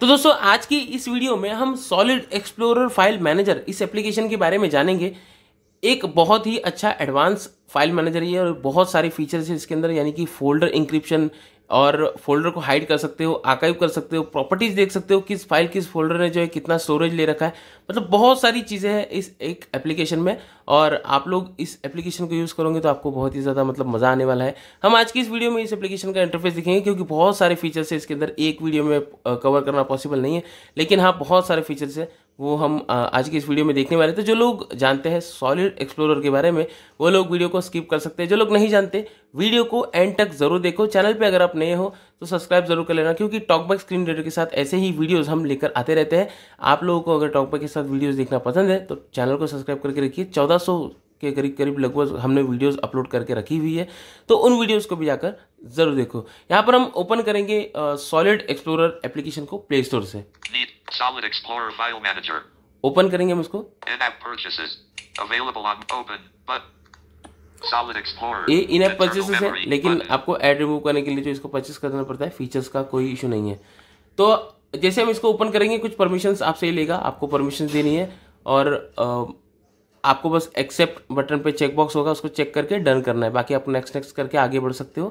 तो दोस्तों आज की इस वीडियो में हम सॉलिड एक्सप्लोरर फाइल मैनेजर इस एप्लीकेशन के बारे में जानेंगे एक बहुत ही अच्छा एडवांस फाइल मैनेजर ये और बहुत सारे फीचर्स हैं इसके अंदर यानी कि फोल्डर इंक्रिप्शन और फोल्डर को हाइड कर सकते हो आकाइव कर सकते हो प्रॉपर्टीज़ देख सकते हो किस फाइल किस फोल्डर ने जो है कितना स्टोरेज ले रखा है मतलब बहुत सारी चीज़ें हैं इस एक एप्लीकेशन में और आप लोग इस एप्लीकेशन को यूज़ करोगे तो आपको बहुत ही ज़्यादा मतलब मज़ा आने वाला है हम आज की इस वीडियो में इस एप्लीकेशन का इंटरफेस दिखेंगे क्योंकि बहुत सारे फीचर्स है इसके अंदर एक वीडियो में कवर करना पॉसिबल नहीं है लेकिन हाँ बहुत सारे फीचर्स है वो हम आज की इस वीडियो में देखने वाले थे जो लोग जानते हैं सॉलिड एक्सप्लोरर के बारे में वो लोग वीडियो को स्किप कर सकते हैं जो लोग नहीं जानते वीडियो को एंड तक जरूर देखो चैनल पे अगर आप नए हो तो सब्सक्राइब जरूर कर लेना क्योंकि टॉकबैक स्क्रीन रेडर के साथ ऐसे ही वीडियोज़ हम लेकर आते रहते हैं आप लोगों को अगर टॉकबैक के साथ वीडियोज़ देखना पसंद है तो चैनल को सब्सक्राइब करके रखिए चौदह के करीब करीब लगभग हमने वीडियोज़ अपलोड करके रखी हुई है तो उन वीडियोज़ को भी जाकर ज़रूर देखो यहाँ पर हम ओपन करेंगे सॉलिड एक्सप्लोरर एप्लीकेशन को प्ले स्टोर से Solid Explorer File Manager. Open करेंगे हम उसको ये इन ऐप परचेसेस है लेकिन आपको एड रिमूव करने के लिए जो इसको परचेस करना पड़ता है फीचर्स का कोई इशू नहीं है तो जैसे हम इसको ओपन करेंगे कुछ परमिशंस आपसे ही लेगा आपको परमिशंस देनी है और आपको बस एक्सेप्ट बटन पे चेकबॉक्स होगा उसको चेक करके डन करना है बाकी आप नेक्स्ट नेक्स्ट करके आगे बढ़ सकते हो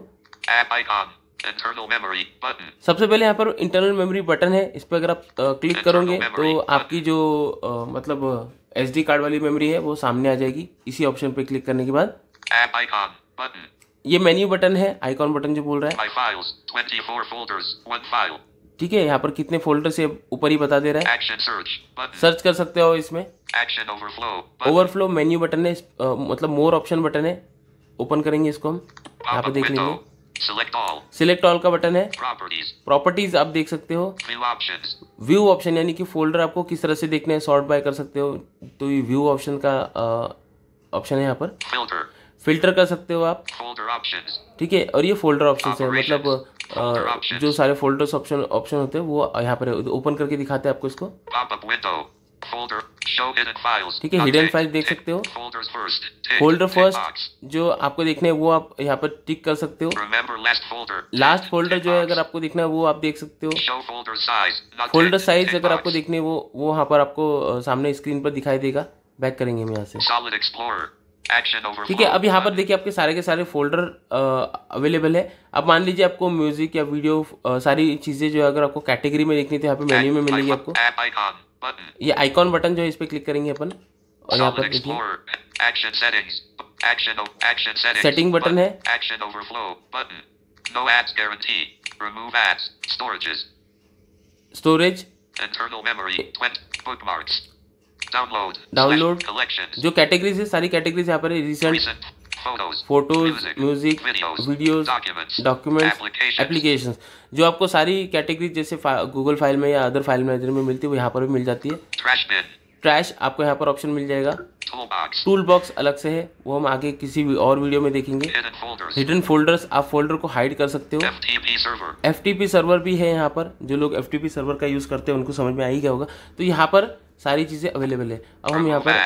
App icon. सबसे पहले यहाँ पर इंटरनल मेमोरी बटन है इस पर अगर आप क्लिक करोगे तो आपकी जो आ, मतलब एस डी कार्ड वाली मेमोरी है वो सामने आ जाएगी इसी ऑप्शन पे क्लिक करने के बाद ये मेन्यू बटन है आइकॉन बटन जो बोल रहा है ठीक है यहाँ पर कितने फोल्डर से ऊपर ही बता दे रहा है सर्च कर सकते हो इसमें ओवरफ्लो मेन्यू बटन है मतलब मोर ऑप्शन बटन है ओपन करेंगे इसको हम यहाँ पर देख लेंगे सिलेक्ट ऑल का बटन है प्रॉपर्टीज आप देख सकते हो व्यू ऑप्शन यानी कि फोल्डर आपको किस तरह से देखने हैं सॉर्ट बाय कर सकते हो तो ये व्यू ऑप्शन का ऑप्शन है यहाँ पर फिल्टर कर सकते हो आप ठीक है और ये फोल्डर ऑप्शन है मतलब जो सारे फोल्डर्स ऑप्शन ऑप्शन होते हैं वो यहाँ पर ओपन करके दिखाते हैं आपको इसको ठीक है हिडन फाइल देख सकते हो फोल्डर फर्स्ट जो आपको देखना है वो आप यहाँ पर टिक कर सकते हो लास्ट फोल्डर जो है अगर आपको देखना है वो आप देख सकते हो फोल्डर साइज अगर आपको देखने वो वो वहाँ पर आपको सामने स्क्रीन पर दिखाई देगा बैक करेंगे हम यहाँ से ठीक है अब यहाँ पर देखिए आपके सारे के सारे फोल्डर अवेलेबल है अब मान लीजिए आपको म्यूजिक या वीडियो आ, सारी चीजें जो है अगर आपको कैटेगरी में देखनी तो यहाँ पे मेन्यू में मिलेगी आपको बटन ये आइकॉन बटन जो है इस पर क्लिक करेंगे अपन और यहाँ पर देखिए सेटिंग बटन है action overflow button no ads guarantee remove ads storages storage internal memory bookmarks download download जो कैटेगरीज है सारी कैटेगरीज यहाँ पर है recent photos music videos documents application जो आपको सारी कैटेगरी जैसे गूगल फाइल में या अदर फाइल मैनेजर में मिलती है वो यहाँ पर भी मिल जाती है ट्रैश आपको यहाँ पर ऑप्शन मिल जाएगा टूल बॉक्स अलग से है वो हम आगे किसी भी और वीडियो में देखेंगे हिडन फोल्डर्स आप फोल्डर को हाइड कर सकते हो एफ सर्वर भी है यहाँ पर जो लोग एफ सर्वर का यूज़ करते हैं उनको समझ में आ ही गया होगा तो यहाँ पर सारी चीज़ें अवेलेबल है अब हम यहाँ पर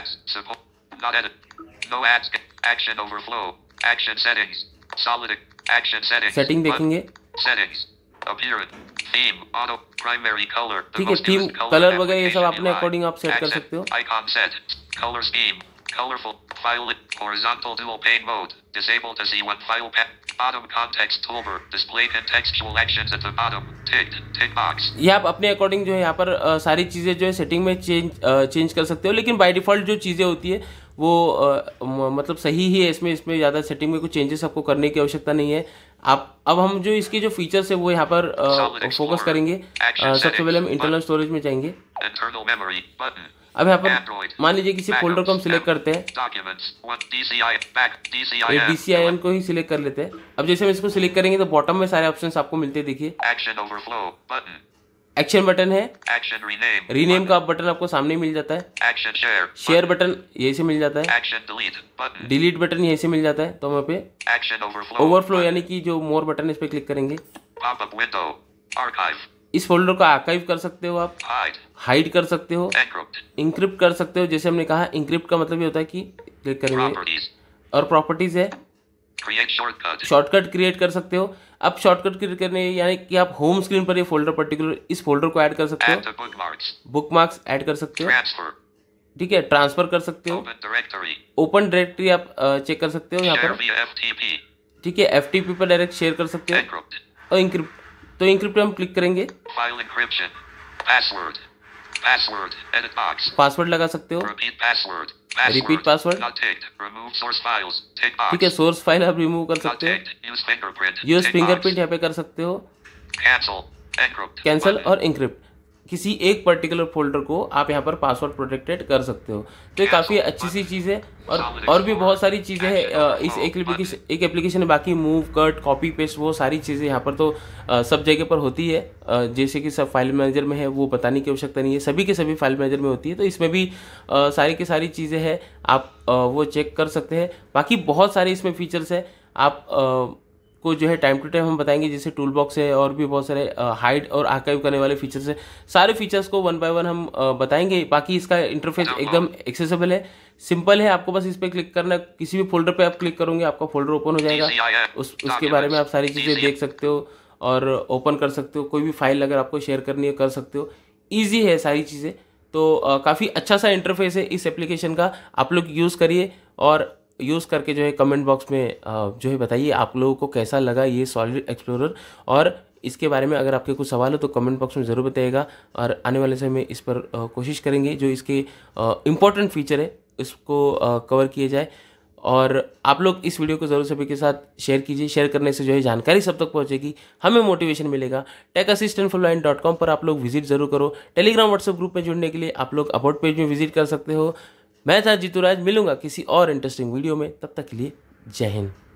Action overflow. Action settings. Solid. Action settings. Setting देखेंगे. Settings. Appearance. Theme. Auto. Primary color. ठीक है Theme. Color वगैरह ये सब अपने according आप set कर सकते हो. Icon set. Color scheme. Colorful. File. Horizontal dual pane mode. Disable to see one file path. Bottom context toolbar. Display contextual actions at the bottom. Tick. Tick box. ये आप अपने according जो है यहाँ पर सारी चीज़ें जो है setting में change change कर सकते हो लेकिन by default जो चीज़ें होती है वो आ, मतलब सही ही है इसमें इसमें ज़्यादा सेटिंग में कुछ चेंजेस आपको करने की आवश्यकता नहीं है आप अब हम जो इसके जो फीचर्स है वो यहाँ पर आ, फोकस करेंगे सबसे पहले हम इंटरनल स्टोरेज में जाएंगे अब यहाँ पर मान लीजिए किसी फोल्डर को हम सिलेक्ट करते हैं डी सी आई को ही सिलेक्ट कर लेते हैं अब जैसे हम इसको सिलेक्ट करेंगे तो बॉटम में सारे ऑप्शंस आपको मिलते देखिए एक्शन बटन है एक्शन रीनेम रीनेम का बटन आपको सामने मिल जाता है एक्शन शेयर शेयर बटन यहीं से मिल जाता है action delete button delete button से मिल जाता है तो हम पे एक्शन ओवरफ्लो यानी कि जो मोर बटन है इस पे क्लिक करेंगे इस फोल्डर को आर्काइव कर सकते हो आप हाइड कर सकते हो इंक्रिप्ट कर सकते हो जैसे हमने कहा इंक्रिप्ट का मतलब ये होता है कि क्लिक करेंगे और प्रॉपर्टीज है शॉर्टकट क्रिएट कर सकते हो अब शॉर्टकट क्रिएट करने यानी कि आप होम स्क्रीन पर ये फोल्डर पर्टिकुलर इस फोल्डर को ऐड कर सकते हो बुक मार्क्स एड कर सकते हो ठीक है ट्रांसफर कर सकते हो ओपन डायरेक्टरी आप चेक कर सकते हो यहाँ पर ठीक है एफ पर डायरेक्ट शेयर कर सकते हो और इंक्रिप्ट तो इंक्रिप्ट तो हम क्लिक करेंगे पासवर्ड लगा सकते हो रिपीट पासवर्ड ठीक है सोर्स फाइल आप रिमूव कर सकते हो यूज फिंगरप्रिंट यहाँ पे कर सकते हो कैंसिल और इंक्रिप्ट किसी एक पर्टिकुलर फोल्डर को आप यहाँ पर पासवर्ड प्रोटेक्टेड कर सकते हो तो ये काफ़ी अच्छी सी चीज़ है और और भी बहुत सारी चीज़ें हैं इस एक एप्लीकेशन एक एप्लीकेशन में बाकी मूव कट कॉपी पेस्ट वो सारी चीज़ें यहाँ पर तो सब जगह पर होती है जैसे कि सब फाइल मैनेजर में है वो बताने की आवश्यकता नहीं है सभी के सभी फाइल मैनेजर में होती है तो इसमें भी सारी की सारी चीज़ें हैं आप वो चेक कर सकते हैं बाकी बहुत सारे इसमें फीचर्स हैं आप को जो है टाइम टू टाइम हम बताएंगे जैसे टूल बॉक्स है और भी बहुत सारे हाइड और आर्काइव करने वाले फीचर्स है सारे फीचर्स को वन बाय वन हम बताएंगे बाकी इसका इंटरफेस एकदम एक्सेसिबल है सिंपल है आपको बस इस पर क्लिक करना किसी भी फोल्डर पे आप क्लिक करोगे आपका फोल्डर ओपन हो जाएगा उस उसके बारे में आप सारी चीज़ें देख सकते हो और ओपन कर सकते हो कोई भी फाइल अगर आपको शेयर करनी है कर सकते हो ईजी है सारी चीज़ें तो काफ़ी अच्छा सा इंटरफेस है इस एप्लीकेशन का आप लोग यूज़ करिए और यूज़ करके जो है कमेंट बॉक्स में जो है बताइए आप लोगों को कैसा लगा ये सॉलिड एक्सप्लोरर और इसके बारे में अगर आपके कुछ सवाल हो तो कमेंट बॉक्स में ज़रूर बताइएगा और आने वाले समय में इस पर कोशिश करेंगे जो इसके इम्पोर्टेंट फीचर है इसको कवर किए जाए और आप लोग इस वीडियो को ज़रूर सभी के साथ शेयर कीजिए शेयर करने से जो है जानकारी सब तक पहुंचेगी हमें मोटिवेशन मिलेगा tech assistant for line dot com पर आप लोग विजिट ज़रूर करो टेलीग्राम व्हाट्सएप ग्रुप में जुड़ने के लिए आप लोग अबाउट पेज में विजिट कर सकते हो मैं था जीतू राज मिलूंगा किसी और इंटरेस्टिंग वीडियो में तब तक के लिए जय हिंद